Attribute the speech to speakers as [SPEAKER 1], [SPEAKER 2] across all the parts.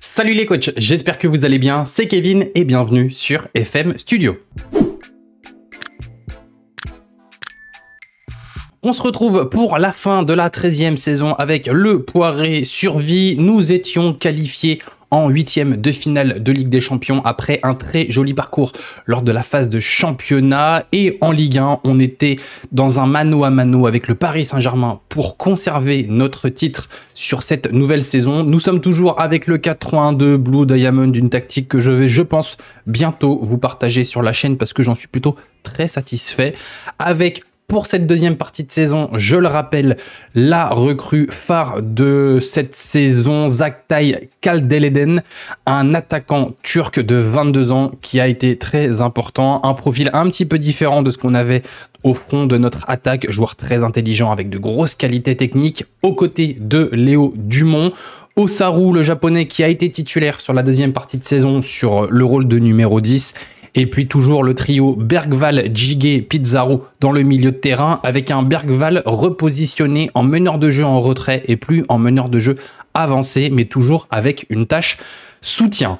[SPEAKER 1] Salut les coachs, j'espère que vous allez bien, c'est Kevin et bienvenue sur FM Studio. On se retrouve pour la fin de la 13e saison avec le Poiré Survie. Nous étions qualifiés en huitième de finale de Ligue des Champions après un très joli parcours lors de la phase de championnat. Et en Ligue 1, on était dans un mano à mano avec le Paris Saint-Germain pour conserver notre titre sur cette nouvelle saison. Nous sommes toujours avec le 4-3-1-2 Blue Diamond, une tactique que je vais, je pense, bientôt vous partager sur la chaîne parce que j'en suis plutôt très satisfait. Avec pour cette deuxième partie de saison. Je le rappelle, la recrue phare de cette saison, Zaktay Kaldeleden, un attaquant turc de 22 ans qui a été très important, un profil un petit peu différent de ce qu'on avait au front de notre attaque, joueur très intelligent avec de grosses qualités techniques, aux côtés de Léo Dumont. Osaru, le japonais qui a été titulaire sur la deuxième partie de saison sur le rôle de numéro 10 et puis toujours le trio Bergval, Jigé, Pizarro dans le milieu de terrain avec un Bergval repositionné en meneur de jeu en retrait et plus en meneur de jeu avancé, mais toujours avec une tâche soutien.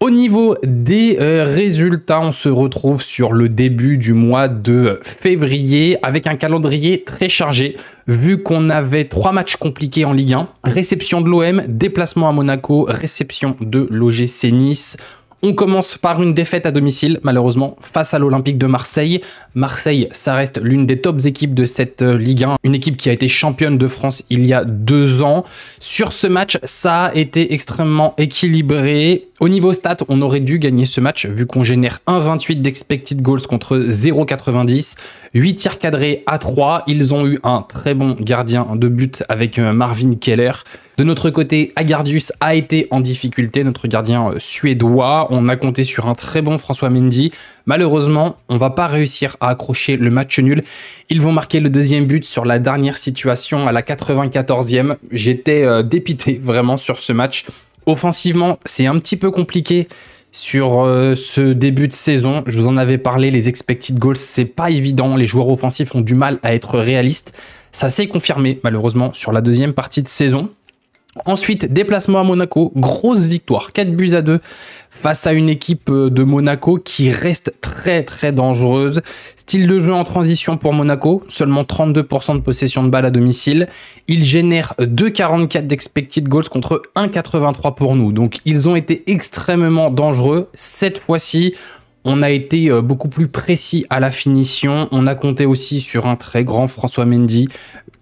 [SPEAKER 1] Au niveau des euh, résultats, on se retrouve sur le début du mois de février avec un calendrier très chargé vu qu'on avait trois matchs compliqués en Ligue 1. Réception de l'OM, déplacement à Monaco, réception de l'OGC Nice, on commence par une défaite à domicile, malheureusement, face à l'Olympique de Marseille. Marseille, ça reste l'une des top équipes de cette euh, Ligue 1, une équipe qui a été championne de France il y a deux ans. Sur ce match, ça a été extrêmement équilibré. Au niveau stats, on aurait dû gagner ce match vu qu'on génère 1,28 d'expected goals contre 0,90, 8 tirs cadrés à 3. Ils ont eu un très bon gardien de but avec euh, Marvin Keller. De notre côté, Agardius a été en difficulté, notre gardien euh, suédois. On a compté sur un très bon François Mendy. Malheureusement, on va pas réussir à accrocher le match nul. Ils vont marquer le deuxième but sur la dernière situation à la 94e. J'étais euh, dépité vraiment sur ce match. Offensivement, c'est un petit peu compliqué sur euh, ce début de saison. Je vous en avais parlé, les expected goals, c'est pas évident. Les joueurs offensifs ont du mal à être réalistes. Ça s'est confirmé malheureusement sur la deuxième partie de saison. Ensuite, déplacement à Monaco, grosse victoire, 4 buts à 2 face à une équipe euh, de Monaco qui reste très très dangereuse. Style de jeu en transition pour Monaco, seulement 32% de possession de balles à domicile. Ils génèrent 2,44 d'expected goals contre 1,83 pour nous. Donc ils ont été extrêmement dangereux. Cette fois-ci, on a été euh, beaucoup plus précis à la finition. On a compté aussi sur un très grand François Mendy,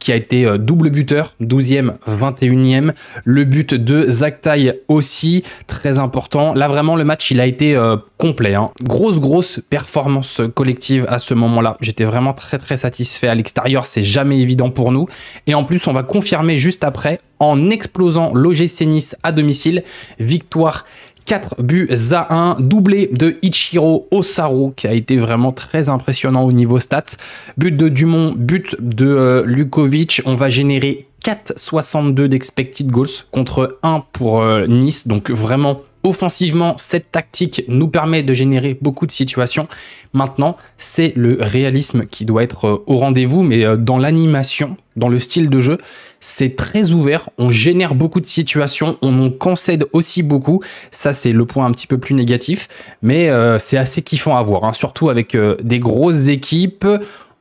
[SPEAKER 1] qui a été euh, double buteur, 12e, 21e. Le but de Zaktaï aussi, très important. Là, vraiment, le match, il a été euh, complet. Hein. Grosse, grosse performance collective à ce moment-là. J'étais vraiment très, très satisfait. À l'extérieur, c'est jamais évident pour nous. Et en plus, on va confirmer juste après en explosant l'OGC Nice à domicile. Victoire 4 buts à 1, doublé de Ichiro Osaru qui a été vraiment très impressionnant au niveau stats. But de Dumont, but de euh, Lukovic, on va générer 4,62 d'expected goals contre 1 pour euh, Nice, donc vraiment offensivement, cette tactique nous permet de générer beaucoup de situations. Maintenant, c'est le réalisme qui doit être euh, au rendez-vous, mais dans l'animation, dans le style de jeu c'est très ouvert, on génère beaucoup de situations, on en concède aussi beaucoup. Ça, c'est le point un petit peu plus négatif, mais euh, c'est assez kiffant à voir, hein, surtout avec euh, des grosses équipes.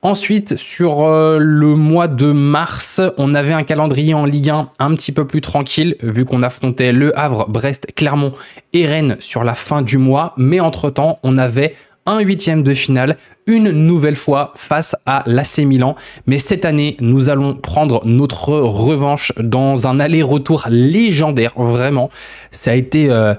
[SPEAKER 1] Ensuite, sur euh, le mois de mars, on avait un calendrier en Ligue 1 un petit peu plus tranquille, vu qu'on affrontait Le Havre, Brest, Clermont et Rennes sur la fin du mois. Mais entre-temps, on avait un huitième de finale une nouvelle fois face à l'AC Milan. Mais cette année, nous allons prendre notre revanche dans un aller-retour légendaire, vraiment. Ça a été... Euh,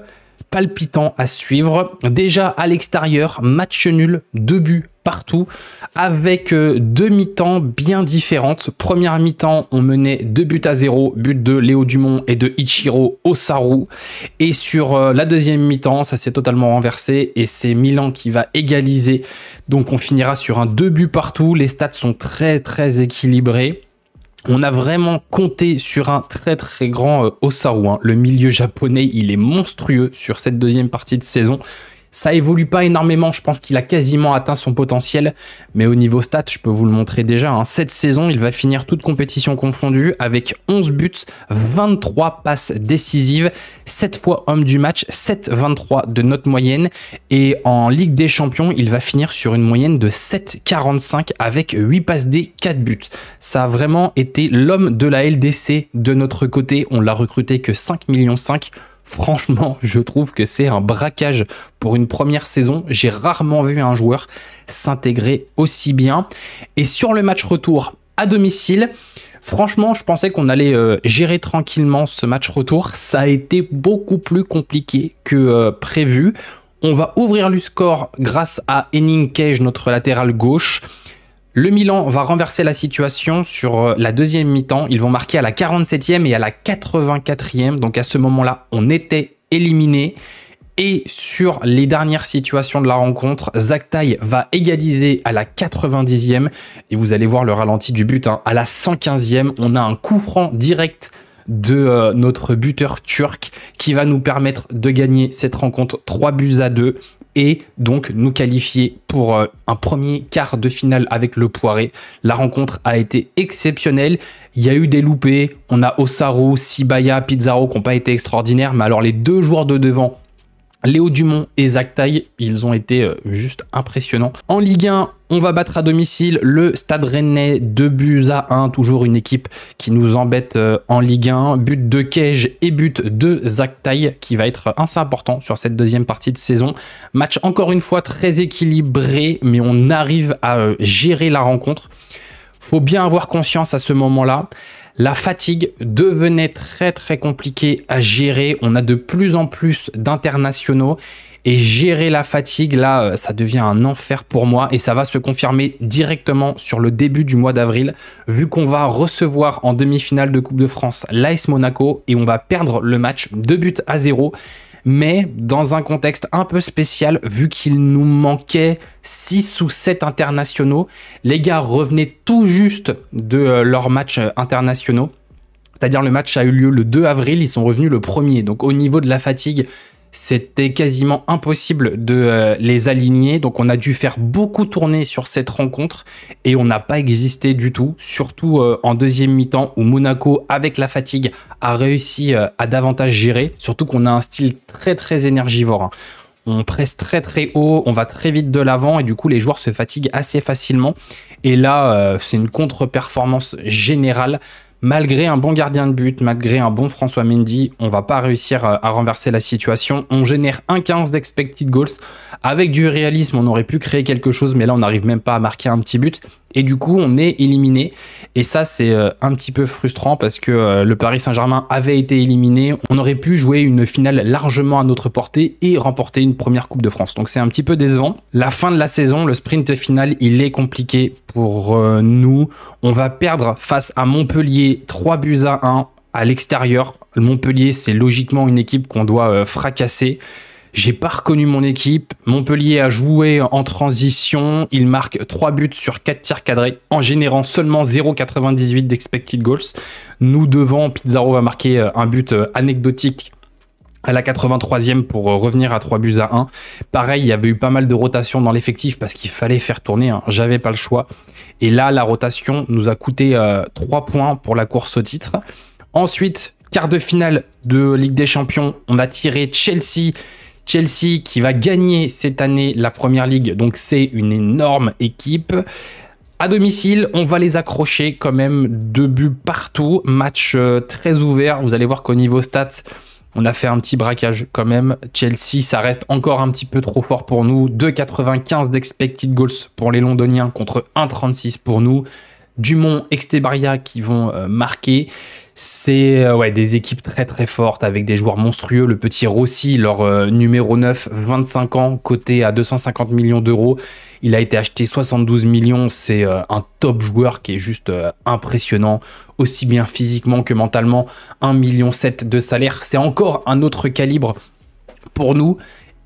[SPEAKER 1] palpitant à suivre. Déjà à l'extérieur, match nul, deux buts partout avec euh, deux mi-temps bien différentes. Première mi-temps, on menait deux buts à zéro but de Léo Dumont et de Ichiro Osaru. Et sur euh, la deuxième mi-temps, ça s'est totalement renversé et c'est Milan qui va égaliser. Donc on finira sur un deux buts partout. Les stats sont très très équilibrés. On a vraiment compté sur un très très grand euh, Osaru. Hein. Le milieu japonais, il est monstrueux sur cette deuxième partie de saison. Ça évolue pas énormément, je pense qu'il a quasiment atteint son potentiel, mais au niveau stats, je peux vous le montrer déjà, hein. cette saison, il va finir toute compétition confondue avec 11 buts, 23 passes décisives, 7 fois homme du match, 7,23 de notre moyenne, et en Ligue des Champions, il va finir sur une moyenne de 7,45 avec 8 passes des, 4 buts. Ça a vraiment été l'homme de la LDC de notre côté, on l'a recruté que 5,5 millions 5 Franchement, je trouve que c'est un braquage pour une première saison. J'ai rarement vu un joueur s'intégrer aussi bien. Et sur le match retour à domicile, Franchement, je pensais qu'on allait euh, gérer tranquillement ce match retour. Ça a été beaucoup plus compliqué que euh, prévu. On va ouvrir le score grâce à Henning Cage, notre latéral gauche. Le Milan va renverser la situation sur euh, la deuxième mi-temps. Ils vont marquer à la 47e et à la 84e. Donc à ce moment-là, on était éliminé. Et sur les dernières situations de la rencontre, Zaktaï va égaliser à la 90e. Et vous allez voir le ralenti du but. Hein. À la 115e, on a un coup franc direct de euh, notre buteur turc qui va nous permettre de gagner cette rencontre 3 buts à 2 et donc nous qualifier pour euh, un premier quart de finale avec le Poiré. La rencontre a été exceptionnelle. Il y a eu des loupés. On a Osaro, Sibaya, Pizarro qui n'ont pas été extraordinaires. Mais alors les deux joueurs de devant Léo Dumont et Zach ils ont été euh, juste impressionnants. En Ligue 1, on va battre à domicile le Stade Rennais 2 buts à 1, toujours une équipe qui nous embête euh, en Ligue 1. But de Cage et but de Zach qui va être assez important sur cette deuxième partie de saison. Match encore une fois très équilibré, mais on arrive à euh, gérer la rencontre. Faut bien avoir conscience à ce moment-là. La fatigue devenait très très compliquée à gérer. On a de plus en plus d'internationaux et gérer la fatigue, là, euh, ça devient un enfer pour moi et ça va se confirmer directement sur le début du mois d'avril, vu qu'on va recevoir en demi-finale de Coupe de France l'AS Monaco et on va perdre le match 2 buts à 0 mais dans un contexte un peu spécial, vu qu'il nous manquait 6 ou 7 internationaux. Les gars revenaient tout juste de euh, leurs matchs euh, internationaux. C'est-à-dire le match a eu lieu le 2 avril, ils sont revenus le 1er. Donc au niveau de la fatigue, c'était quasiment impossible de euh, les aligner. Donc on a dû faire beaucoup tourner sur cette rencontre et on n'a pas existé du tout, surtout euh, en deuxième mi-temps où Monaco, avec la fatigue, a réussi euh, à davantage gérer, surtout qu'on a un style très très énergivore. Hein. On presse très très haut, on va très vite de l'avant et du coup les joueurs se fatiguent assez facilement. Et là, c'est une contre-performance générale malgré un bon gardien de but, malgré un bon François Mendy, on va pas réussir euh, à renverser la situation. On génère un 15 d'expected goals. Avec du réalisme, on aurait pu créer quelque chose, mais là, on n'arrive même pas à marquer un petit but. Et du coup, on est éliminé. Et ça, c'est euh, un petit peu frustrant parce que euh, le Paris Saint-Germain avait été éliminé. On aurait pu jouer une finale largement à notre portée et remporter une première Coupe de France. Donc c'est un petit peu décevant. La fin de la saison, le sprint final, il est compliqué pour nous. On va perdre face à Montpellier 3 buts à 1 à l'extérieur. Montpellier, c'est logiquement une équipe qu'on doit euh, fracasser. J'ai pas reconnu mon équipe. Montpellier a joué en transition. Il marque 3 buts sur 4 tirs cadrés en générant seulement 0,98 d'expected goals. Nous devant, Pizarro va marquer euh, un but euh, anecdotique à la 83e pour euh, revenir à 3 buts à 1. Pareil, il y avait eu pas mal de rotation dans l'effectif parce qu'il fallait faire tourner, hein. j'avais pas le choix. Et là, la rotation nous a coûté 3 euh, points pour la course au titre. Ensuite, quart de finale de Ligue des Champions, on a tiré Chelsea. Chelsea qui va gagner cette année la Première Ligue, donc c'est une énorme équipe. À domicile, on va les accrocher quand même deux buts partout, match euh, très ouvert. Vous allez voir qu'au niveau stats, on a fait un petit braquage quand même. Chelsea, ça reste encore un petit peu trop fort pour nous. 2,95 d'expected goals pour les Londoniens contre 1,36 pour nous. Dumont, Extebaria qui vont euh, marquer. C'est euh, ouais, des équipes très très fortes avec des joueurs monstrueux. Le petit Rossi, leur euh, numéro 9, 25 ans, coté à 250 millions d'euros. Il a été acheté 72 millions. C'est un top joueur qui est juste impressionnant, aussi bien physiquement que mentalement. 1,7 million de salaire, c'est encore un autre calibre pour nous.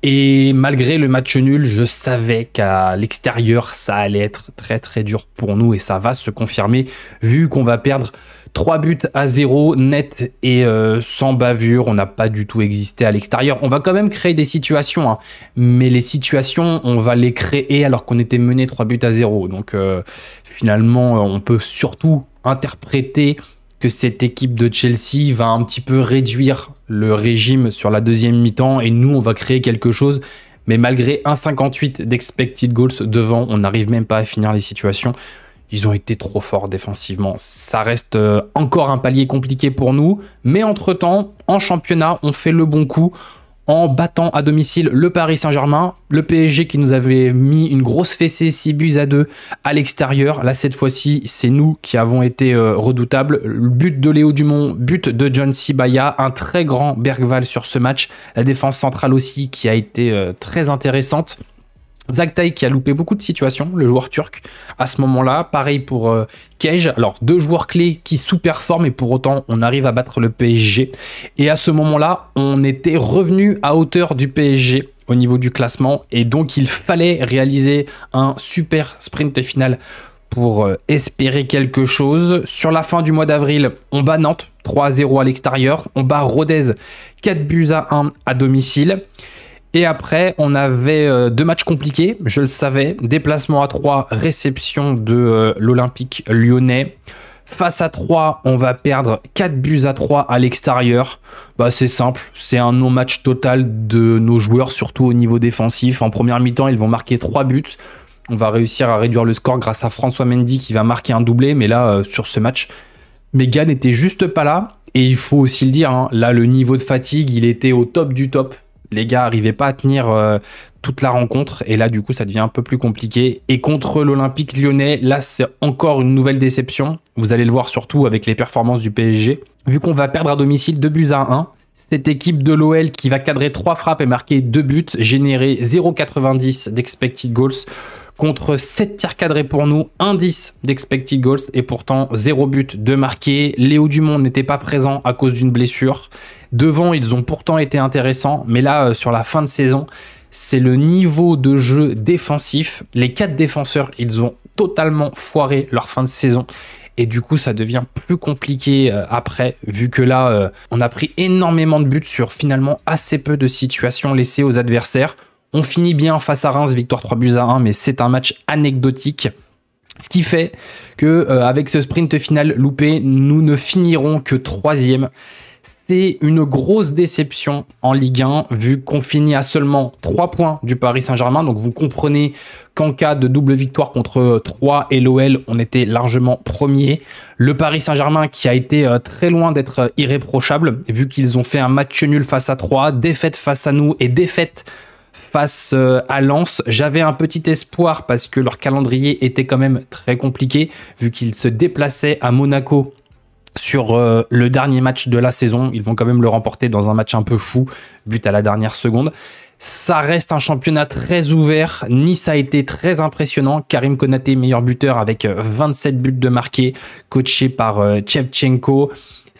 [SPEAKER 1] Et malgré le match nul, je savais qu'à l'extérieur, ça allait être très très dur pour nous et ça va se confirmer vu qu'on va perdre 3 buts à 0 net et euh, sans bavure. On n'a pas du tout existé à l'extérieur. On va quand même créer des situations, hein. mais les situations, on va les créer alors qu'on était mené 3 buts à 0. Donc euh, finalement, on peut surtout interpréter que cette équipe de Chelsea va un petit peu réduire le régime sur la deuxième mi-temps et nous, on va créer quelque chose. Mais malgré 1,58 d'expected goals devant, on n'arrive même pas à finir les situations. Ils ont été trop forts défensivement. Ça reste euh, encore un palier compliqué pour nous. Mais entre-temps, en championnat, on fait le bon coup en battant à domicile le Paris Saint-Germain, le PSG qui nous avait mis une grosse fessée 6 buts à 2 à l'extérieur. Là, cette fois-ci, c'est nous qui avons été euh, redoutables. Le but de Léo Dumont, but de John Sibaya, un très grand Bergval sur ce match. La défense centrale aussi qui a été euh, très intéressante. Zagtaï qui a loupé beaucoup de situations, le joueur turc, à ce moment-là. Pareil pour euh, Kej, Alors, deux joueurs clés qui sous-performent et pour autant, on arrive à battre le PSG. Et à ce moment-là, on était revenu à hauteur du PSG au niveau du classement et donc il fallait réaliser un super sprint final pour euh, espérer quelque chose. Sur la fin du mois d'avril, on bat Nantes 3 0 à l'extérieur, on bat Rodez 4 buts à 1 à domicile. Et après, on avait euh, deux matchs compliqués, je le savais. Déplacement à 3, réception de euh, l'Olympique lyonnais. Face à 3, on va perdre 4 buts à 3 à l'extérieur. Bah, c'est simple, c'est un non-match total de nos joueurs, surtout au niveau défensif. En première mi-temps, ils vont marquer 3 buts. On va réussir à réduire le score grâce à François Mendy qui va marquer un doublé. Mais là, euh, sur ce match, gars n'était juste pas là. Et il faut aussi le dire, hein, là, le niveau de fatigue, il était au top du top les gars n'arrivaient pas à tenir euh, toute la rencontre. Et là, du coup, ça devient un peu plus compliqué. Et contre l'Olympique lyonnais, là, c'est encore une nouvelle déception. Vous allez le voir surtout avec les performances du PSG. Vu qu'on va perdre à domicile 2 buts à 1, cette équipe de l'OL qui va cadrer 3 frappes et marquer 2 buts, générer 0,90 d'expected goals contre 7 tiers cadrés pour nous, indice 10 d'expected goals et pourtant 0 but de marqué. Léo Dumont n'était pas présent à cause d'une blessure. Devant, ils ont pourtant été intéressants, mais là, euh, sur la fin de saison, c'est le niveau de jeu défensif. Les quatre défenseurs, ils ont totalement foiré leur fin de saison. Et du coup, ça devient plus compliqué euh, après, vu que là, euh, on a pris énormément de buts sur finalement assez peu de situations laissées aux adversaires. On finit bien face à Reims, victoire 3 buts à 1, mais c'est un match anecdotique. Ce qui fait que euh, avec ce sprint final loupé, nous ne finirons que troisième. C'est une grosse déception en Ligue 1, vu qu'on finit à seulement 3 points du Paris Saint-Germain. Donc vous comprenez qu'en cas de double victoire contre 3 euh, et l'OL, on était largement premier. Le Paris Saint-Germain qui a été euh, très loin d'être irréprochable, vu qu'ils ont fait un match nul face à 3, défaite face à nous et défaite face euh, à Lens. J'avais un petit espoir parce que leur calendrier était quand même très compliqué vu qu'ils se déplaçaient à Monaco sur euh, le dernier match de la saison. Ils vont quand même le remporter dans un match un peu fou, but à la dernière seconde. Ça reste un championnat très ouvert. Nice a été très impressionnant. Karim Konaté, meilleur buteur avec 27 euh, buts de marqué, coaché par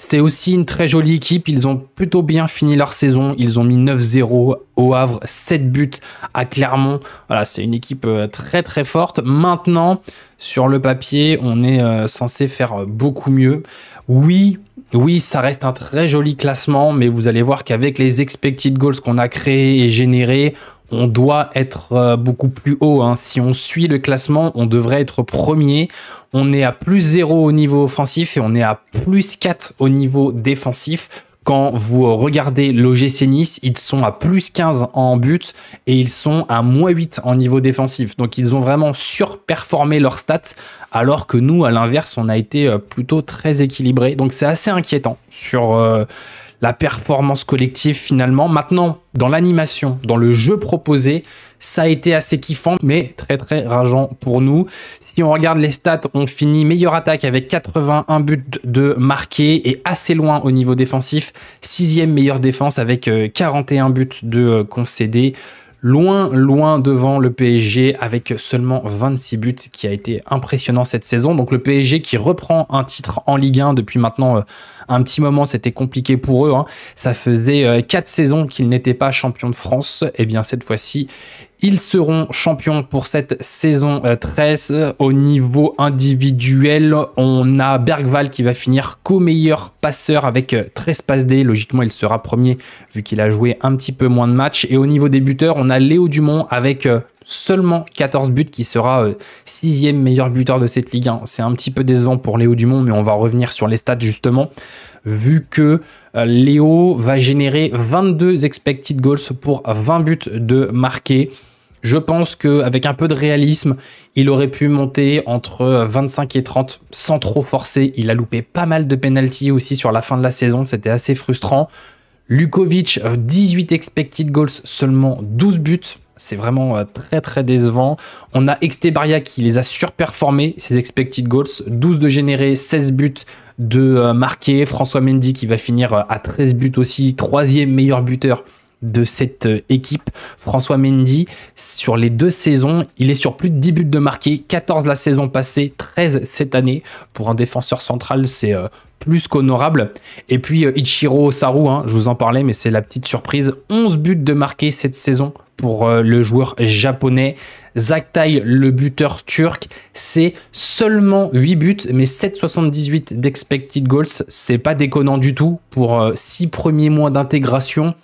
[SPEAKER 1] c'est aussi une très jolie équipe. Ils ont plutôt bien fini leur saison. Ils ont mis 9-0 au Havre, 7 buts à Clermont. Voilà, c'est une équipe euh, très très forte. Maintenant, sur le papier, on est euh, censé faire euh, beaucoup mieux. Oui, oui, ça reste un très joli classement, mais vous allez voir qu'avec les expected goals qu'on a créés et générés, on doit être euh, beaucoup plus haut. Hein. Si on suit le classement, on devrait être premier. On est à plus 0 au niveau offensif et on est à plus 4 au niveau défensif. Quand vous regardez l'OGC Nice, ils sont à plus 15 en but et ils sont à moins 8 en niveau défensif. Donc ils ont vraiment surperformé leurs stats alors que nous, à l'inverse, on a été euh, plutôt très équilibré. Donc c'est assez inquiétant sur... Euh, la performance collective finalement. Maintenant, dans l'animation, dans le jeu proposé, ça a été assez kiffant, mais très très rageant pour nous. Si on regarde les stats, on finit meilleure attaque avec 81 buts de marqué et assez loin au niveau défensif. Sixième meilleure défense avec 41 euh, buts de euh, concédé loin, loin devant le PSG avec seulement 26 buts, qui a été impressionnant cette saison. Donc le PSG qui reprend un titre en Ligue 1 depuis maintenant euh, un petit moment, c'était compliqué pour eux. Hein. Ça faisait 4 euh, saisons qu'ils n'étaient pas champion de France. Et eh bien cette fois-ci, ils seront champions pour cette saison 13. Euh, au niveau individuel, on a Bergval qui va finir co-meilleur passeur avec 13 euh, passes D. Logiquement, il sera premier vu qu'il a joué un petit peu moins de matchs. Et au niveau des buteurs, on a Léo Dumont avec euh, seulement 14 buts, qui sera euh, sixième meilleur buteur de cette Ligue 1. C'est un petit peu décevant pour Léo Dumont, mais on va revenir sur les stats justement, vu que euh, Léo va générer 22 expected goals pour 20 buts de marqué. Je pense qu'avec un peu de réalisme, il aurait pu monter entre 25 euh, et 30 sans trop forcer. Il a loupé pas mal de penalties aussi sur la fin de la saison, c'était assez frustrant. Lukovic, 18 expected goals, seulement 12 buts. C'est vraiment euh, très très décevant. On a Extebaria qui les a surperformés, ses expected goals. 12 de générer, 16 buts de euh, marquer. François Mendy qui va finir euh, à 13 buts aussi, troisième meilleur buteur de cette équipe. François Mendy, sur les deux saisons, il est sur plus de 10 buts de marqué, 14 la saison passée, 13 cette année. Pour un défenseur central, c'est plus qu'honorable. Et puis Ichiro Saru, hein, je vous en parlais, mais c'est la petite surprise, 11 buts de marqué cette saison pour euh, le joueur japonais. Zaktai, le buteur turc, c'est seulement 8 buts, mais 7,78 d'expected goals. C'est pas déconnant du tout pour 6 euh, premiers mois d'intégration.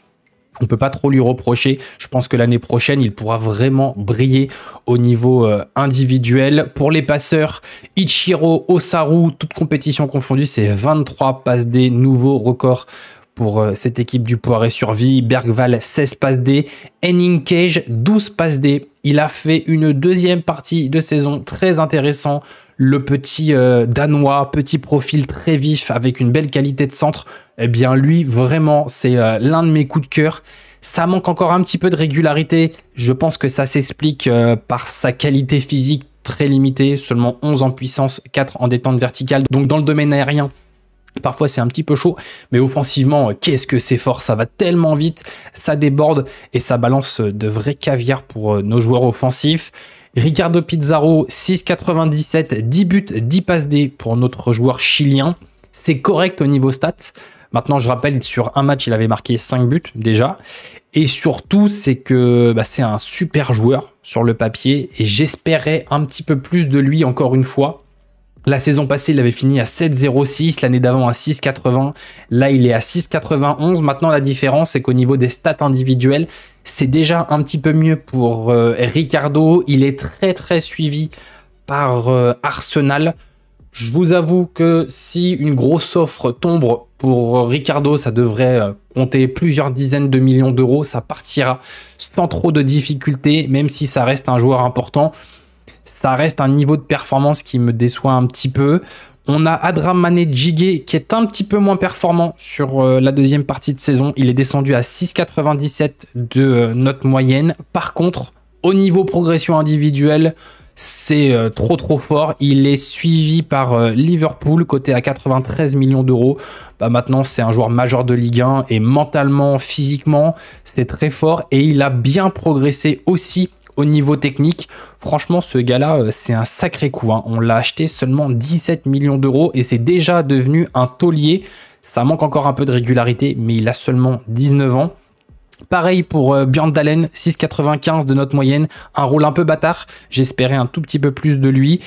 [SPEAKER 1] On peut pas trop lui reprocher. Je pense que l'année prochaine, il pourra vraiment briller au niveau euh, individuel. Pour les passeurs, Ichiro, Osaru, toute compétition confondue, c'est 23 passes des nouveaux records pour euh, cette équipe du Poiré survie. Bergval, 16 passes D. Henning Cage, 12 passes D. Il a fait une deuxième partie de saison très intéressant. Le petit euh, Danois, petit profil très vif avec une belle qualité de centre. Eh bien, lui, vraiment, c'est euh, l'un de mes coups de cœur. Ça manque encore un petit peu de régularité. Je pense que ça s'explique par sa qualité physique très limitée, seulement 11 en puissance, 4 en détente verticale. Donc, dans le domaine aérien, Parfois c'est un petit peu chaud, mais offensivement, euh, qu'est-ce que c'est fort, ça va tellement vite, ça déborde et ça balance euh, de vrais caviar pour euh, nos joueurs offensifs. Ricardo Pizarro, 6,97, 10 buts, 10 passes D pour notre joueur chilien. C'est correct au niveau stats. Maintenant, je rappelle, sur un match, il avait marqué 5 buts déjà. Et surtout, c'est que bah, c'est un super joueur sur le papier et j'espérais un petit peu plus de lui encore une fois la saison passée, il avait fini à 7,06, l'année d'avant à 6,80. Là, il est à 6,91. Maintenant, la différence, c'est qu'au niveau des stats individuelles, c'est déjà un petit peu mieux pour euh, Ricardo. Il est très très suivi par euh, Arsenal. Je vous avoue que si une grosse offre tombe pour euh, Ricardo, ça devrait compter plusieurs dizaines de millions d'euros. Ça partira sans trop de difficultés, même si ça reste un joueur important. Ça reste un niveau de performance qui me déçoit un petit peu. On a Adramane Djigé qui est un petit peu moins performant sur euh, la deuxième partie de saison. Il est descendu à 6,97 de euh, notre note moyenne. Par contre, au niveau progression individuelle, c'est euh, trop trop fort. Il est suivi par Liverpool, coté à 93 millions d'euros. Bah, maintenant, c'est un joueur majeur de Ligue 1 et mentalement, physiquement, c'est très fort. Et il a bien progressé aussi au niveau technique, franchement, ce gars-là, euh, c'est un sacré coup. Hein. On l'a acheté seulement 17 millions d'euros et c'est déjà devenu un taulier. Ça manque encore un peu de régularité, mais il a seulement 19 ans. Pareil pour euh, Björn Dalen, 6,95 de notre moyenne, un rôle un peu bâtard, j'espérais un tout petit peu plus de lui.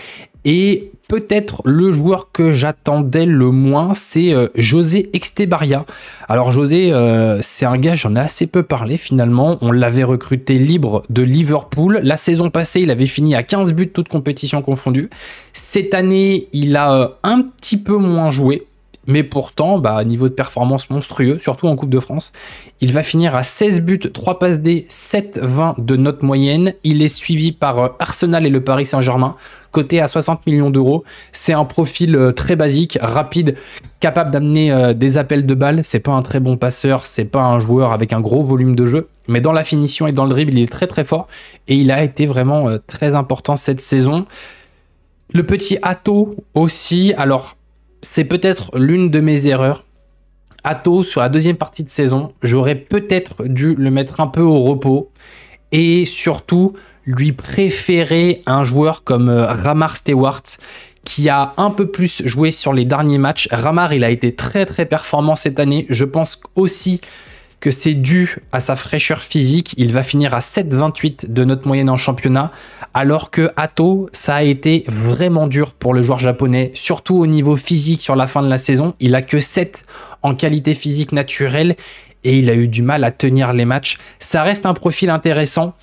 [SPEAKER 1] Et peut-être le joueur que j'attendais le moins, c'est euh, José Extebaria. Alors José, euh, c'est un gars, j'en ai assez peu parlé finalement. On l'avait recruté libre de Liverpool. La saison passée, il avait fini à 15 buts, toutes compétitions confondues. Cette année, il a euh, un petit peu moins joué mais pourtant, bah, niveau de performance monstrueux, surtout en Coupe de France. Il va finir à 16 buts, 3 passes D, 7-20 de note moyenne. Il est suivi par euh, Arsenal et le Paris Saint-Germain, coté à 60 millions d'euros. C'est un profil euh, très basique, rapide, capable d'amener euh, des appels de balles. C'est pas un très bon passeur, c'est pas un joueur avec un gros volume de jeu, mais dans la finition et dans le dribble, il est très très fort et il a été vraiment très important cette saison. Le petit Atto aussi, alors c'est peut-être l'une de mes erreurs. taux sur la deuxième partie de saison, j'aurais peut-être dû le mettre un peu au repos et surtout lui préférer un joueur comme euh, Ramar Stewart qui a un peu plus joué sur les derniers matchs. Ramar, il a été très très performant cette année. Je pense aussi que c'est dû à sa fraîcheur physique. Il va finir à 7,28 de note moyenne en championnat, alors que Atto, ça a été vraiment dur pour le joueur japonais, surtout au niveau physique sur la fin de la saison. Il a que 7 en qualité physique naturelle et il a eu du mal à tenir les matchs. Ça reste un profil intéressant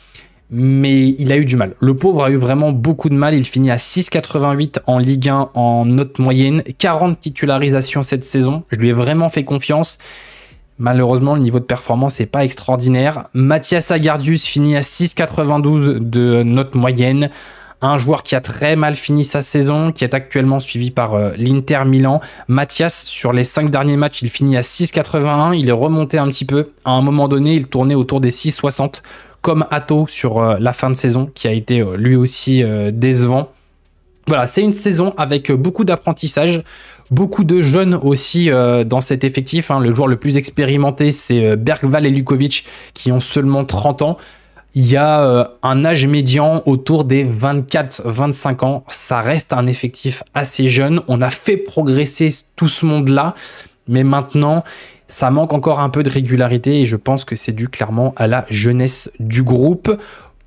[SPEAKER 1] mais il a eu du mal. Le pauvre a eu vraiment beaucoup de mal. Il finit à 6,88 en Ligue 1 en note moyenne, 40 titularisations cette saison. Je lui ai vraiment fait confiance Malheureusement, le niveau de performance n'est pas extraordinaire. Mathias Agardius finit à 6,92 de note moyenne. Un joueur qui a très mal fini sa saison, qui est actuellement suivi par euh, l'Inter Milan. Mathias, sur les 5 derniers matchs, il finit à 6,81. Il est remonté un petit peu. À un moment donné, il tournait autour des 6,60, comme Ato sur euh, la fin de saison, qui a été euh, lui aussi décevant. Voilà, c'est une saison avec beaucoup d'apprentissage. Beaucoup de jeunes aussi euh, dans cet effectif. Hein. Le joueur le plus expérimenté, c'est euh, Bergval et Lukovic qui ont seulement 30 ans. Il y a euh, un âge médian autour des 24-25 ans. Ça reste un effectif assez jeune. On a fait progresser tout ce monde-là. Mais maintenant, ça manque encore un peu de régularité et je pense que c'est dû clairement à la jeunesse du groupe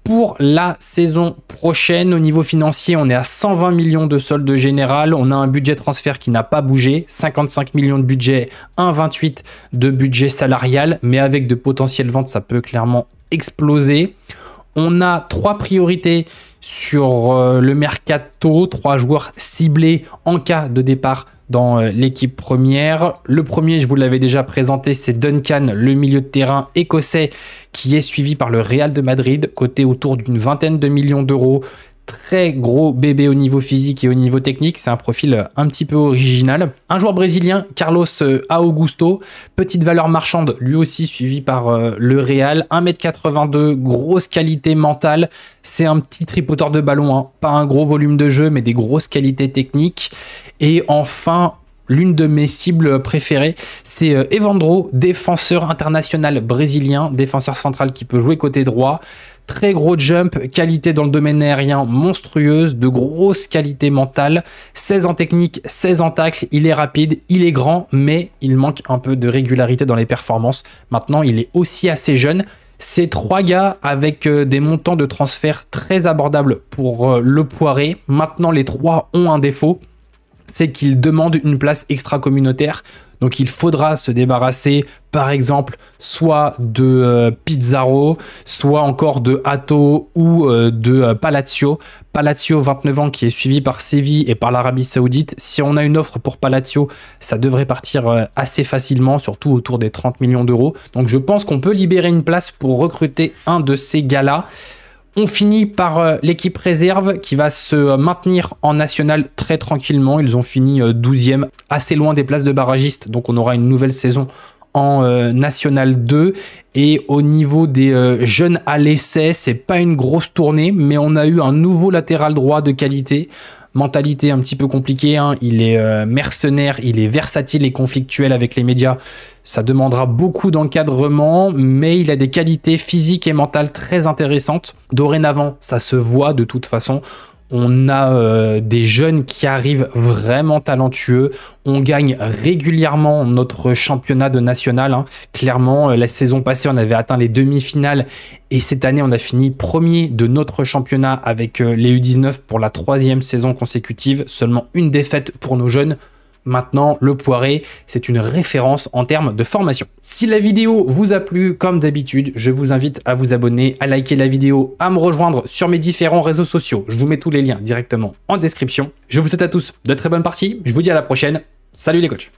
[SPEAKER 1] pour la saison prochaine. Au niveau financier, on est à 120 millions de soldes général. On a un budget transfert qui n'a pas bougé, 55 millions de budget, 1,28 de budget salarial, mais avec de potentielles ventes, ça peut clairement exploser. On a trois priorités sur euh, le mercato, trois joueurs ciblés en cas de départ dans euh, l'équipe première. Le premier, je vous l'avais déjà présenté, c'est Duncan, le milieu de terrain écossais, qui est suivi par le Real de Madrid, coté autour d'une vingtaine de millions d'euros très gros bébé au niveau physique et au niveau technique. C'est un profil un petit peu original. Un joueur brésilien, Carlos euh, Augusto, petite valeur marchande, lui aussi suivi par euh, le Real. 1m82, grosse qualité mentale. C'est un petit tripoteur de ballon, hein. pas un gros volume de jeu, mais des grosses qualités techniques. Et enfin, l'une de mes cibles préférées. C'est euh, Evandro, défenseur international brésilien, défenseur central qui peut jouer côté droit. Très gros jump, qualité dans le domaine aérien monstrueuse, de grosse qualité mentale. 16 en technique, 16 en tacle, il est rapide, il est grand, mais il manque un peu de régularité dans les performances. Maintenant, il est aussi assez jeune. Ces trois gars avec euh, des montants de transfert très abordables pour euh, le poiré. Maintenant, les trois ont un défaut c'est qu'il demande une place extra-communautaire. Donc il faudra se débarrasser, par exemple, soit de euh, Pizarro, Pizzaro, soit encore de Atto ou euh, de euh, palazzo Palacio. Palacio, 29 ans, qui est suivi par Séville et par l'Arabie Saoudite. Si on a une offre pour Palacio, ça devrait partir assez facilement, surtout autour des 30 millions d'euros. Donc je pense qu'on peut libérer une place pour recruter un de ces gars-là. On finit par euh, l'équipe réserve qui va se euh, maintenir en national très tranquillement. Ils ont fini 12e, euh, assez loin des places de barragistes. Donc on aura une nouvelle saison en National 2 et au niveau des jeunes à l'essai, c'est pas une grosse tournée, mais on a eu un nouveau latéral droit de qualité. Mentalité un petit peu compliquée, hein. il est mercenaire, il est versatile et conflictuel avec les médias, ça demandera beaucoup d'encadrement, mais il a des qualités physiques et mentales très intéressantes. Dorénavant, ça se voit de toute façon. On a euh, des jeunes qui arrivent vraiment talentueux. On gagne régulièrement notre championnat de national. Hein. Clairement, euh, la saison passée, on avait atteint les demi-finales et cette année, on a fini premier de notre championnat avec euh, les U19 pour la troisième saison consécutive. Seulement une défaite pour nos jeunes. Maintenant, le Poiré, c'est une référence en termes de formation. Si la vidéo vous a plu, comme d'habitude, je vous invite à vous abonner, à liker la vidéo, à me rejoindre sur mes différents réseaux sociaux. Je vous mets tous les liens directement en description. Je vous souhaite à tous de très bonnes parties. Je vous dis à la prochaine. Salut les coachs